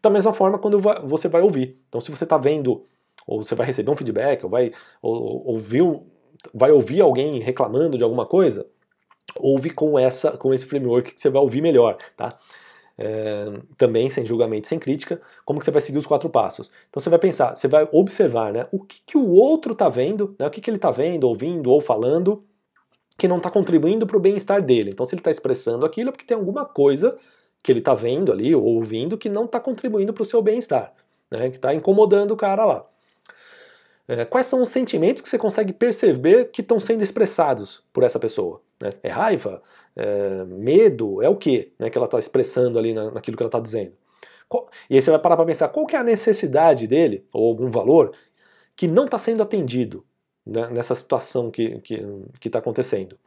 Da mesma forma, quando você vai ouvir. Então, se você está vendo, ou você vai receber um feedback, ou vai, ou, ouvir, vai ouvir alguém reclamando de alguma coisa, ouve com, essa, com esse framework que você vai ouvir melhor, tá? É, também sem julgamento, sem crítica, como que você vai seguir os quatro passos. Então você vai pensar, você vai observar né, o que, que o outro está vendo, né, o que, que ele está vendo, ouvindo ou falando, que não está contribuindo para o bem-estar dele. Então se ele está expressando aquilo é porque tem alguma coisa que ele está vendo ali ou ouvindo que não está contribuindo para o seu bem-estar, né? que está incomodando o cara lá. É, quais são os sentimentos que você consegue perceber que estão sendo expressados por essa pessoa? Né? É raiva? É medo? É o que né, que ela está expressando ali na, naquilo que ela está dizendo? Qual, e aí você vai parar para pensar qual que é a necessidade dele, ou algum valor, que não está sendo atendido né, nessa situação que está que, que tá acontecendo.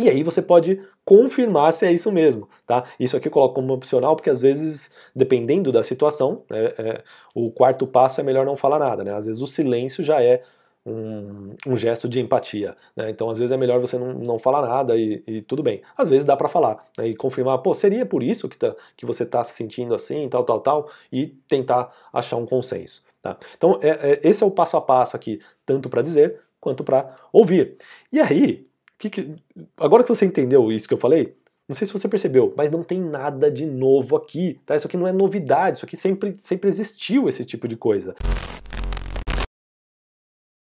E aí você pode confirmar se é isso mesmo, tá? Isso aqui eu coloco como opcional porque às vezes, dependendo da situação, né, é, o quarto passo é melhor não falar nada, né? Às vezes o silêncio já é um, um gesto de empatia, né? Então às vezes é melhor você não, não falar nada e, e tudo bem. Às vezes dá para falar né, e confirmar, pô, seria por isso que, tá, que você tá se sentindo assim, tal, tal, tal, e tentar achar um consenso. Tá? Então é, é, esse é o passo a passo aqui, tanto para dizer quanto para ouvir. E aí, que que, agora que você entendeu isso que eu falei, não sei se você percebeu, mas não tem nada de novo aqui, tá? Isso aqui não é novidade, isso aqui sempre, sempre existiu esse tipo de coisa.